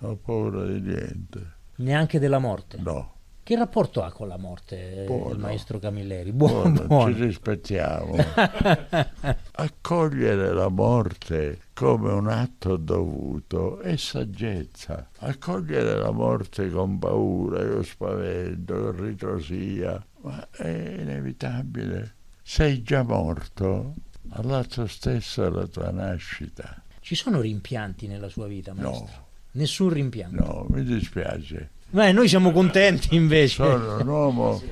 ho paura di niente. Neanche della morte? No. Che rapporto ha con la morte eh, buono. il maestro Camilleri? Buono, buono. buono. ci rispettiamo. Accogliere la morte come un atto dovuto è saggezza. Accogliere la morte con paura, lo spavento, con ritrosia, ma è inevitabile. Sei già morto all'atto stesso della tua nascita. Ci sono rimpianti nella sua vita, maestro? No Nessun rimpianto. No, mi dispiace. Beh, noi siamo contenti invece. Sono un uomo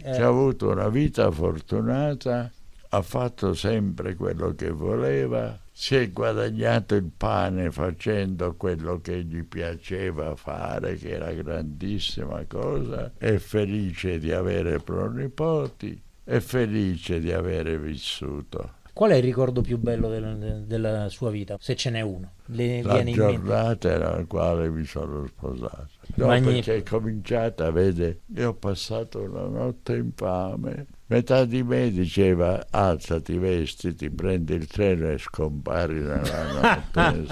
che ha avuto una vita fortunata, ha fatto sempre quello che voleva, si è guadagnato il pane facendo quello che gli piaceva fare, che era grandissima cosa, è felice di avere pronipoti, è felice di avere vissuto. Qual è il ricordo più bello del, della sua vita, se ce n'è uno? Le la giornata nella quale mi sono sposato. No, Magnifico. perché è cominciata, vede, io ho passato una notte infame. Metà di me diceva alzati, vestiti, prendi il treno e scompari nella notte.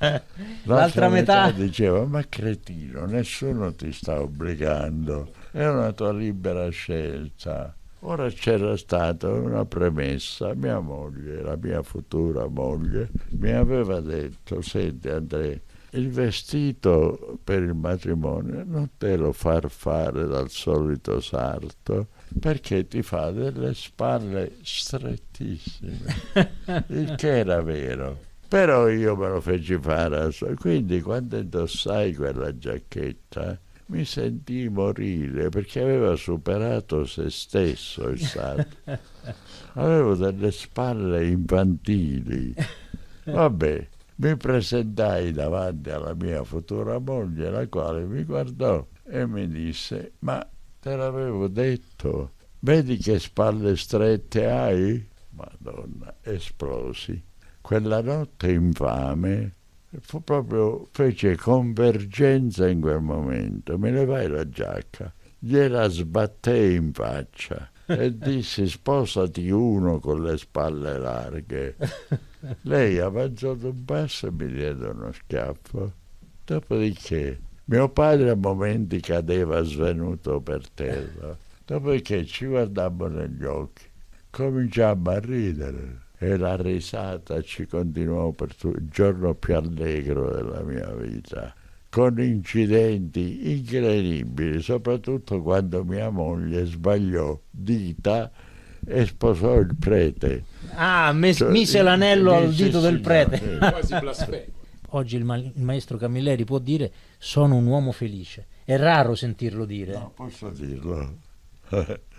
L'altra, L'altra metà... metà diceva ma cretino, nessuno ti sta obbligando, è una tua libera scelta. Ora c'era stata una premessa, mia moglie, la mia futura moglie, mi aveva detto, senti Andrea, il vestito per il matrimonio non te lo far fare dal solito sarto perché ti fa delle spalle strettissime, il che era vero. Però io me lo feci fare, quindi quando indossai quella giacchetta, mi sentii morire perché aveva superato se stesso il sarto. Avevo delle spalle infantili. Vabbè, mi presentai davanti alla mia futura moglie, la quale mi guardò e mi disse, ma te l'avevo detto, vedi che spalle strette hai? Madonna, esplosi. Quella notte infame Fu proprio fece convergenza in quel momento, mi levai la giacca, gliela sbattei in faccia e dissi sposati uno con le spalle larghe. Lei avanzò un passo e mi diede uno schiaffo. Dopodiché mio padre a momenti cadeva svenuto per terra. Dopodiché ci guardammo negli occhi, cominciammo a ridere e la risata ci continuò per tutto il giorno più allegro della mia vita con incidenti incredibili, soprattutto quando mia moglie sbagliò dita e sposò il prete. Ah, mes- cioè, mise eh, l'anello eh, al dito del prete. Eh, Quasi Oggi il, ma- il, maestro Camilleri può dire sono un uomo felice. È raro sentirlo dire. No, posso dirlo.